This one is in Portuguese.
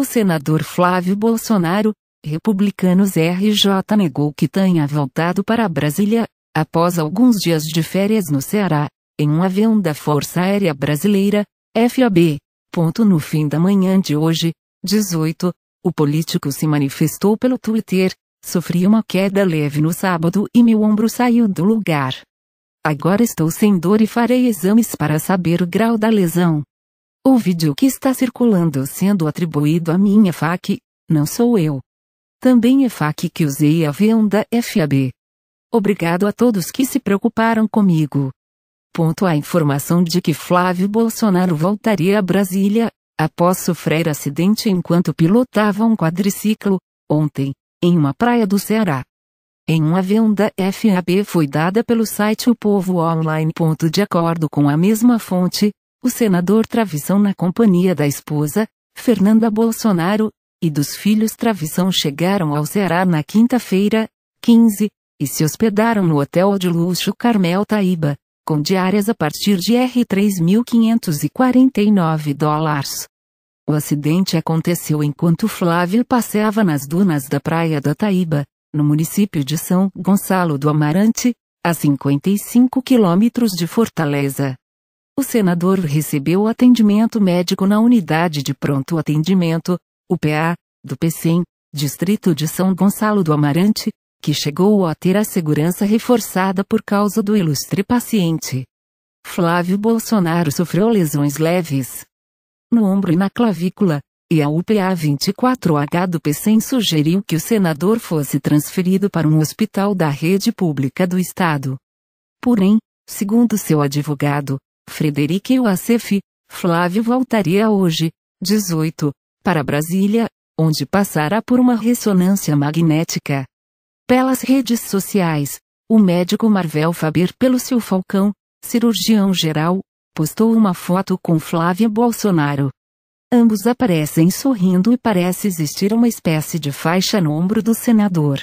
O senador Flávio Bolsonaro, republicanos RJ negou que tenha voltado para Brasília, após alguns dias de férias no Ceará, em um avião da Força Aérea Brasileira, FAB. Ponto no fim da manhã de hoje, 18, o político se manifestou pelo Twitter, sofri uma queda leve no sábado e meu ombro saiu do lugar. Agora estou sem dor e farei exames para saber o grau da lesão. O vídeo que está circulando sendo atribuído a minha fac, não sou eu. Também é fac que usei a avião da FAB. Obrigado a todos que se preocuparam comigo. Ponto a informação de que Flávio Bolsonaro voltaria a Brasília, após sofrer acidente enquanto pilotava um quadriciclo, ontem, em uma praia do Ceará. Em um avião da FAB foi dada pelo site O Povo Online. De acordo com a mesma fonte, o senador travisão na companhia da esposa, Fernanda Bolsonaro, e dos filhos travisão chegaram ao Ceará na quinta-feira, 15, e se hospedaram no hotel de luxo Carmel Taíba, com diárias a partir de R$ dólares. O acidente aconteceu enquanto Flávio passeava nas dunas da praia da Taíba, no município de São Gonçalo do Amarante, a 55 quilômetros de Fortaleza o senador recebeu atendimento médico na unidade de pronto atendimento, UPA, do PECEM, distrito de São Gonçalo do Amarante, que chegou a ter a segurança reforçada por causa do ilustre paciente. Flávio Bolsonaro sofreu lesões leves no ombro e na clavícula, e a UPA 24H do PECEM sugeriu que o senador fosse transferido para um hospital da rede pública do estado. Porém, segundo seu advogado, Frederic Wassef, Flávio voltaria hoje, 18, para Brasília, onde passará por uma ressonância magnética. Pelas redes sociais, o médico Marvel Faber pelo seu Falcão, cirurgião geral, postou uma foto com Flávia Bolsonaro. Ambos aparecem sorrindo e parece existir uma espécie de faixa no ombro do senador.